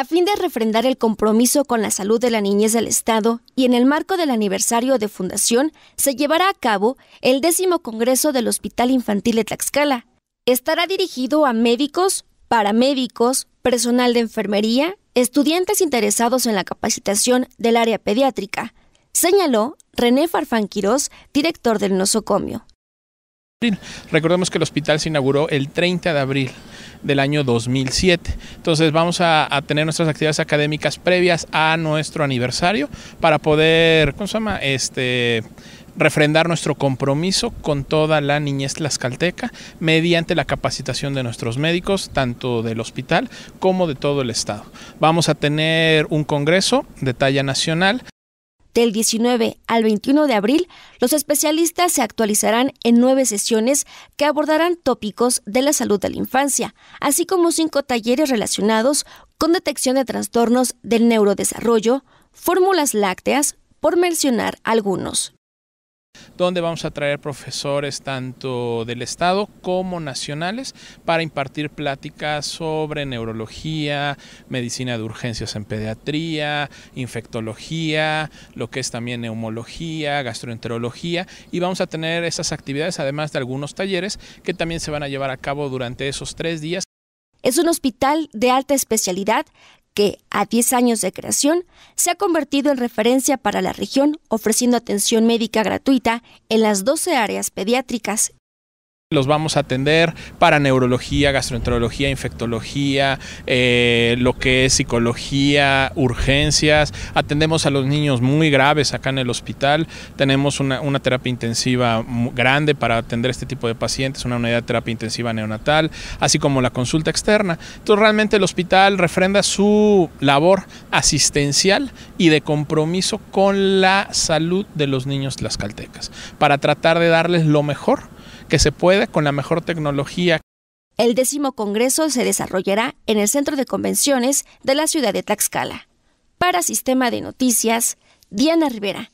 A fin de refrendar el compromiso con la salud de la niñez del Estado y en el marco del aniversario de fundación, se llevará a cabo el décimo Congreso del Hospital Infantil de Tlaxcala. Estará dirigido a médicos, paramédicos, personal de enfermería, estudiantes interesados en la capacitación del área pediátrica, señaló René Farfán Quirós, director del nosocomio. Recordemos que el hospital se inauguró el 30 de abril del año 2007. Entonces vamos a, tener nuestras actividades académicas previas a nuestro aniversario para poder, ¿cómo Este, refrendar nuestro compromiso con toda la niñez tlaxcalteca mediante la capacitación de nuestros médicos, tanto del hospital como de todo el estado. Vamos a tener un congreso de talla nacional. Del 19 al 21 de abril, los especialistas se actualizarán en nueve sesiones que abordarán tópicos de la salud de la infancia, así como cinco talleres relacionados con detección de trastornos del neurodesarrollo, fórmulas lácteas, por mencionar algunos donde vamos a traer profesores tanto del Estado como nacionales para impartir pláticas sobre neurología, medicina de urgencias en pediatría, infectología, lo que es también neumología, gastroenterología y vamos a tener esas actividades además de algunos talleres que también se van a llevar a cabo durante esos tres días. Es un hospital de alta especialidad que, a 10 años de creación, se ha convertido en referencia para la región, ofreciendo atención médica gratuita en las 12 áreas pediátricas los vamos a atender para neurología, gastroenterología, infectología, eh, lo que es psicología, urgencias. Atendemos a los niños muy graves acá en el hospital. Tenemos una, terapia intensiva grande para atender este tipo de pacientes, una unidad de terapia intensiva neonatal, así como la consulta externa. Entonces realmente el hospital refrenda su labor asistencial y de compromiso con la salud de los niños tlaxcaltecas para tratar de darles lo mejor que se pueda con la mejor tecnología. El décimo Congreso se desarrollará en el Centro de Convenciones de la ciudad de Tlaxcala. Para Sistema de Noticias, Diana Rivera.